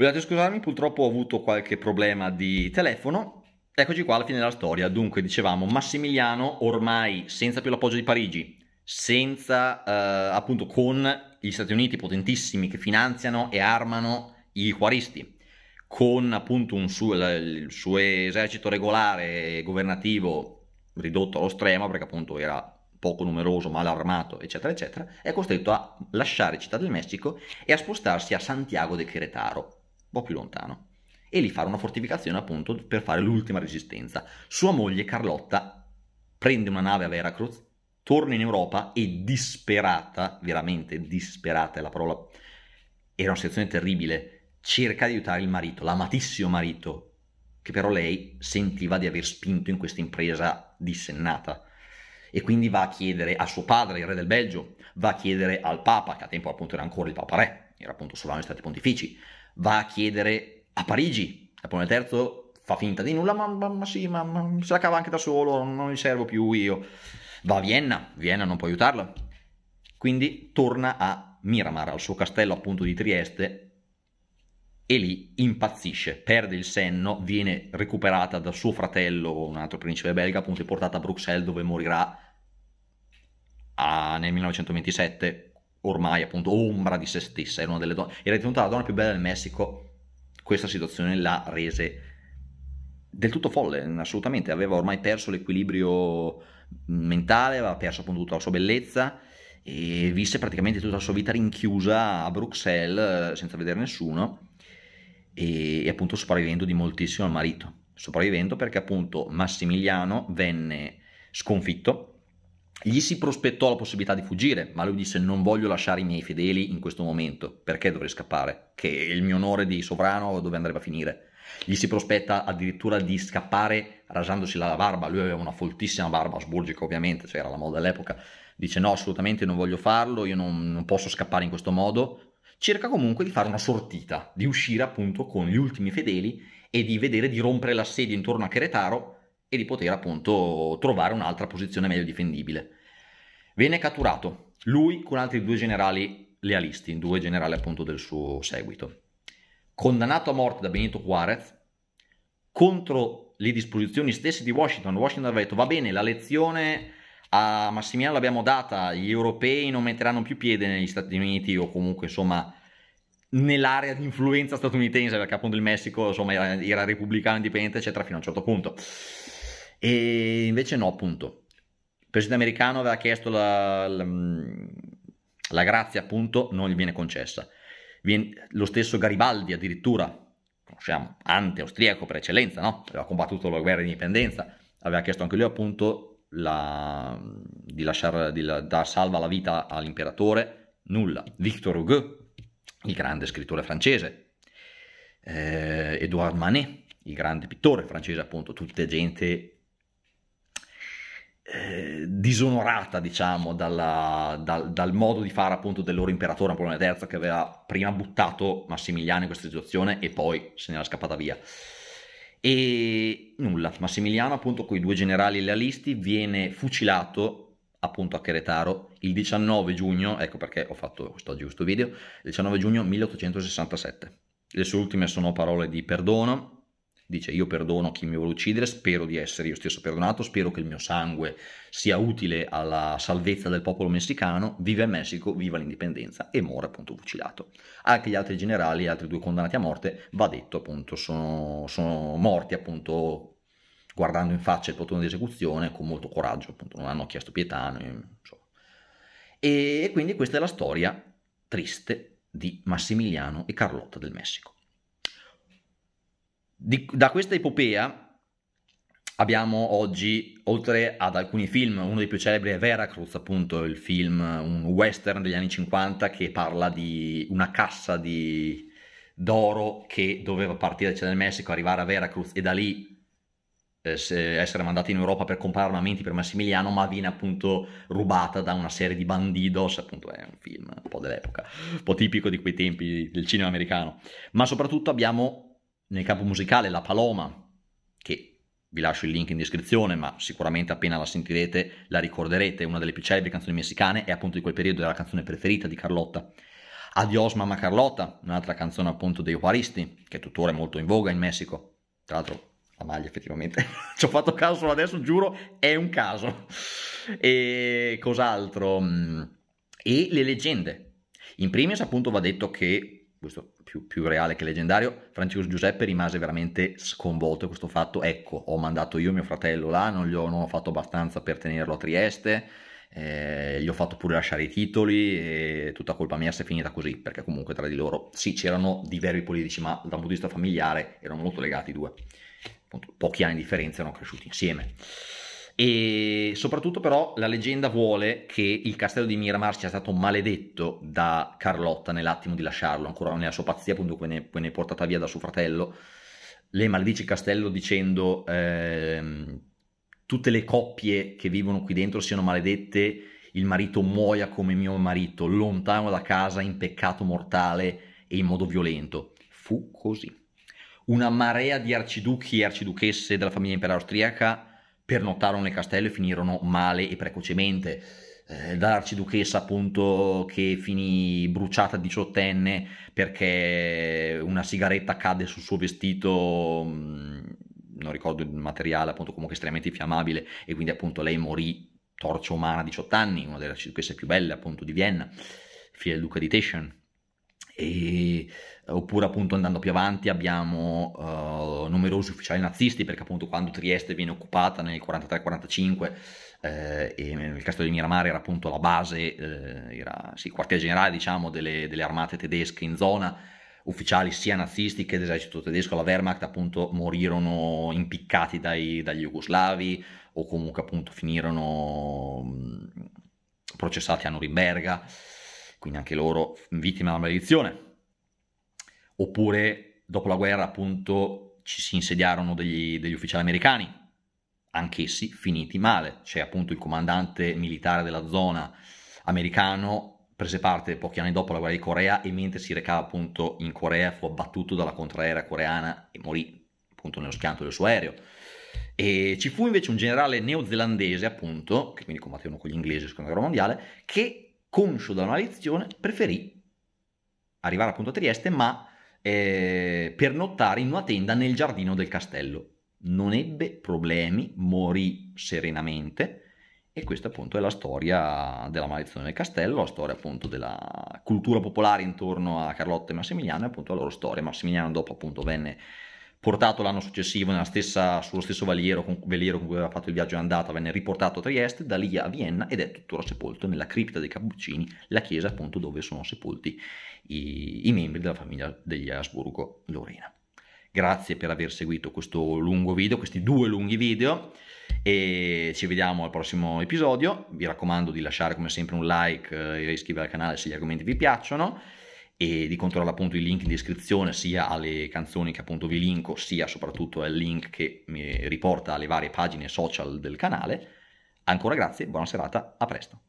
Volete scusarmi, purtroppo ho avuto qualche problema di telefono. Eccoci qua alla fine della storia. Dunque, dicevamo, Massimiliano ormai senza più l'appoggio di Parigi, senza eh, appunto con gli Stati Uniti potentissimi che finanziano e armano i juaristi, con appunto un suo, il suo esercito regolare governativo ridotto allo stremo perché appunto era poco numeroso, mal armato, eccetera, eccetera, è costretto a lasciare Città del Messico e a spostarsi a Santiago de Queretaro, un po' più lontano, e lì fare una fortificazione appunto per fare l'ultima resistenza. Sua moglie Carlotta prende una nave a Veracruz, torna in Europa e disperata, veramente disperata è la parola, era una situazione terribile, cerca di aiutare il marito, l'amatissimo marito, che però lei sentiva di aver spinto in questa impresa dissennata. E quindi va a chiedere a suo padre, il re del Belgio, va a chiedere al Papa, che a tempo appunto era ancora il Papa Re, era appunto sovrano dei Stati Pontifici, va a chiedere a Parigi. Napoleone III fa finta di nulla, ma, ma, ma sì, ma, ma se la cava anche da solo, non mi servo più io. Va a Vienna, Vienna non può aiutarla. Quindi torna a Miramar, al suo castello appunto di Trieste, e lì impazzisce, perde il senno, viene recuperata da suo fratello, un altro principe belga, appunto, e portata a Bruxelles dove morirà a, ah, nel 1927 ormai appunto ombra di se stessa, era, una delle donne, era diventata la donna più bella del Messico, questa situazione la rese del tutto folle, assolutamente, aveva ormai perso l'equilibrio mentale, aveva perso appunto tutta la sua bellezza e visse praticamente tutta la sua vita rinchiusa a Bruxelles senza vedere nessuno e, e appunto sopravvivendo di moltissimo al marito, sopravvivendo perché appunto Massimiliano venne sconfitto gli si prospettò la possibilità di fuggire, ma lui disse non voglio lasciare i miei fedeli in questo momento, perché dovrei scappare? Che il mio onore di sovrano dove andrebbe a finire? Gli si prospetta addirittura di scappare rasandosi la barba, lui aveva una foltissima barba asburgica ovviamente, cioè era la moda dell'epoca, dice no assolutamente non voglio farlo, io non, non posso scappare in questo modo, cerca comunque di fare una sortita, di uscire appunto con gli ultimi fedeli e di vedere di rompere l'assedio intorno a Cheretaro e di poter appunto trovare un'altra posizione meglio difendibile. Venne catturato, lui con altri due generali lealisti, due generali appunto del suo seguito. Condannato a morte da Benito Juarez, contro le disposizioni stesse di Washington, Washington aveva detto va bene, la lezione a Massimiliano l'abbiamo data, gli europei non metteranno più piede negli Stati Uniti o comunque insomma nell'area di influenza statunitense, perché appunto il Messico insomma era, era repubblicano indipendente eccetera fino a un certo punto. E invece no, appunto. Il presidente americano aveva chiesto la, la, mm, la grazia, appunto, non gli viene concessa. Viene, lo stesso Garibaldi addirittura, conosciamo, anti-austriaco per eccellenza, no? aveva combattuto la guerra di indipendenza, aveva chiesto anche lui appunto la, di, lasciare, di la, dar salva la vita all'imperatore, nulla. Victor Hugo, il grande scrittore francese, eh, Edouard Manet, il grande pittore francese appunto, tutte gente eh, disonorata, diciamo, dalla, dal, dal, modo di fare appunto del loro imperatore Napoleone III che aveva prima buttato Massimiliano in questa situazione e poi se ne era scappata via. E nulla, Massimiliano appunto con i due generali lealisti viene fucilato appunto a Queretaro il 19 giugno, ecco perché ho fatto quest'oggi questo video, il 19 giugno 1867. Le sue ultime sono parole di perdono dice io perdono chi mi vuole uccidere, spero di essere io stesso perdonato, spero che il mio sangue sia utile alla salvezza del popolo messicano, viva il Messico, viva l'indipendenza e muore appunto fucilato. Anche gli altri generali, gli altri due condannati a morte, va detto appunto, sono, sono morti appunto guardando in faccia il plotone di esecuzione con molto coraggio, appunto non hanno chiesto pietà. E, e quindi questa è la storia triste di Massimiliano e Carlotta del Messico. Di, da questa epopea abbiamo oggi, oltre ad alcuni film, uno dei più celebri è Veracruz, appunto, il film, un western degli anni 50 che parla di una cassa di d'oro che doveva partire cioè, dal Messico, arrivare a Veracruz e da lì eh, essere mandata in Europa per comprare armamenti per Massimiliano, ma viene appunto rubata da una serie di bandidos, appunto è un film un po' dell'epoca, un po' tipico di quei tempi del cinema americano. Ma soprattutto abbiamo nel campo musicale La Paloma, che vi lascio il link in descrizione, ma sicuramente appena la sentirete la ricorderete, una delle più celebri canzoni messicane è appunto di quel periodo era la canzone preferita di Carlotta. Adios Mamma Carlotta, un'altra canzone appunto dei Juaristi, che tuttora è molto in voga in Messico. Tra l'altro la maglia effettivamente, ci ho fatto caso solo adesso, giuro, è un caso. E cos'altro? Mm, e le leggende. In primis appunto va detto che, questo più, più, reale che leggendario, Francesco Giuseppe rimase veramente sconvolto da questo fatto. Ecco, ho mandato io mio fratello là, non, gli ho, non ho fatto abbastanza per tenerlo a Trieste, eh, gli ho fatto pure lasciare i titoli e tutta colpa mia si è finita così, perché comunque tra di loro sì c'erano diverbi politici, ma dal punto di vista familiare erano molto legati i due. Appunto, pochi anni di differenza erano cresciuti insieme. E soprattutto però la leggenda vuole che il castello di Miramar sia stato maledetto da Carlotta nell'attimo di lasciarlo, ancora nella sua pazzia appunto quando ne è portata via da suo fratello. Lei maledice il castello dicendo eh, tutte le coppie che vivono qui dentro siano maledette, il marito muoia come mio marito, lontano da casa, in peccato mortale e in modo violento. Fu così. Una marea di arciduchi e arciduchesse della famiglia imperiale austriaca pernottarono nel castello e finirono male e precocemente. Eh, dall'arciduchessa appunto che finì bruciata a diciottenne perché una sigaretta cadde sul suo vestito mm, non ricordo il materiale appunto comunque estremamente infiammabile e quindi appunto lei morì torcia umana a 18 anni una delle arciduchesse più belle appunto di Vienna figlia del duca di Teschen e, oppure appunto andando più avanti abbiamo uh, numerosi ufficiali nazisti perché appunto quando Trieste viene occupata nel 43-45 eh, il castello di Miramare era appunto la base, eh, era sì, quartier generale diciamo delle, delle, armate tedesche in zona, ufficiali sia nazisti che dell'esercito tedesco, la Wehrmacht appunto morirono impiccati dai, dagli jugoslavi o comunque appunto finirono mm, processati a Norimberga quindi anche loro vittime della maledizione. Oppure dopo la guerra appunto ci si insediarono degli, degli ufficiali americani, anch'essi finiti male. C'è appunto il comandante militare della zona americano prese parte pochi anni dopo alla guerra di Corea e mentre si recava appunto in Corea fu abbattuto dalla contraerea coreana e morì appunto nello schianto del suo aereo. E ci fu invece un generale neozelandese appunto, che quindi combattevano con gli inglesi nella seconda guerra mondiale, che conscio da una lezione, preferì arrivare appunto a Trieste, ma eh, pernottare in una tenda nel giardino del castello. Non ebbe problemi, morì serenamente. E questa appunto è la storia della maledizione del castello, la storia appunto della cultura popolare intorno a Carlotta e Massimiliano e appunto la loro storia. Massimiliano dopo appunto venne portato l'anno successivo stessa, sullo stesso veliero con, veliero con cui aveva fatto il viaggio in andata, venne riportato a Trieste, da lì a Vienna ed è tuttora sepolto nella cripta dei Cappuccini, la chiesa appunto dove sono sepolti i, i membri della famiglia degli Asburgo-Lorena. Grazie per aver seguito questo lungo video, questi due lunghi video e ci vediamo al prossimo episodio. Vi raccomando di lasciare come sempre un like eh, e iscrivervi al canale se gli argomenti vi piacciono e di controllare appunto i link in descrizione sia alle canzoni che appunto vi linko sia soprattutto al link che mi riporta alle varie pagine social del canale. Ancora grazie, buona serata, a presto.